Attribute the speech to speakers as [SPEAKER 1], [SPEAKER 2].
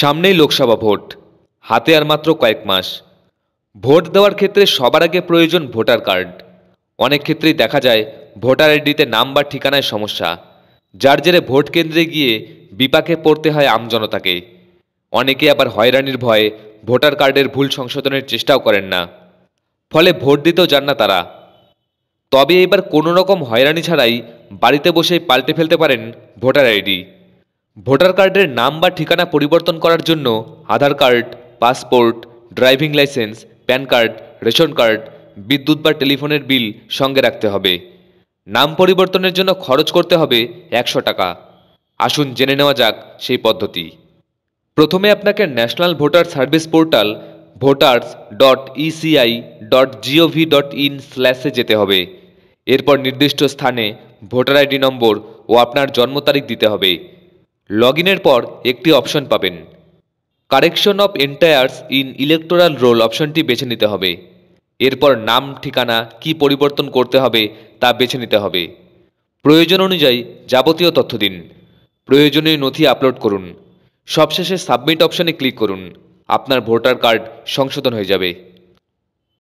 [SPEAKER 1] সামনেই লোকসভা ভোট হাতে আর মাত্র কয়েক মাস ভোট দেওয়ার ক্ষেত্রে সবার আগে প্রয়োজন ভোটার কার্ড অনেক ক্ষেত্রেই দেখা যায় ভোটার আইডিতে নাম বা ঠিকানায় সমস্যা যার জেরে ভোট কেন্দ্রে গিয়ে বিপাকে পড়তে হয় আমজনতাকে অনেকে আবার হয়রানির ভয়ে ভোটার কার্ডের ভুল সংশোধনের চেষ্টাও করেন না ফলে ভোট দিতেও যান না তারা তবে এবার কোনো রকম হয়রানি ছাড়াই বাড়িতে বসেই পাল্টে ফেলতে পারেন ভোটার আইডি ভোটার কার্ডের নাম বা ঠিকানা পরিবর্তন করার জন্য Aadhaar card passport driving licence PAN card ration card বিদ্যুৎ বা টেলিফোনের বিল সঙ্গে রাখতে হবে নাম পরিবর্তনের জন্য খরচ করতে হবে একশো টাকা আসুন জেনে নেওয়া যাক সেই পদ্ধতি প্রথমে আপনাকে national voter service portal voters dot ECI dot GOV dot in স্ল্যাশে যেতে হবে এরপর নির্দিষ্ট স্থানে ভোটার আইডি নম্বর ও আপনার জন্ম তারিখ দিতে হবে লগ ইনের পর একটি অপশন পাবেন correction of entries in electoral roll অপশনটি বেছে নিতে হবে এরপর নাম ঠিকানা কি পরিবর্তন করতে হবে তা বেছে নিতে হবে প্রয়োজন অনুযায়ী যাবতীয় তথ্য দিন প্রয়োজনীয় নথি আপলোড করুন সবশেষে সাবমিট অপশনে ক্লিক করুন আপনার ভোটার কার্ড সংশোধন হয়ে যাবে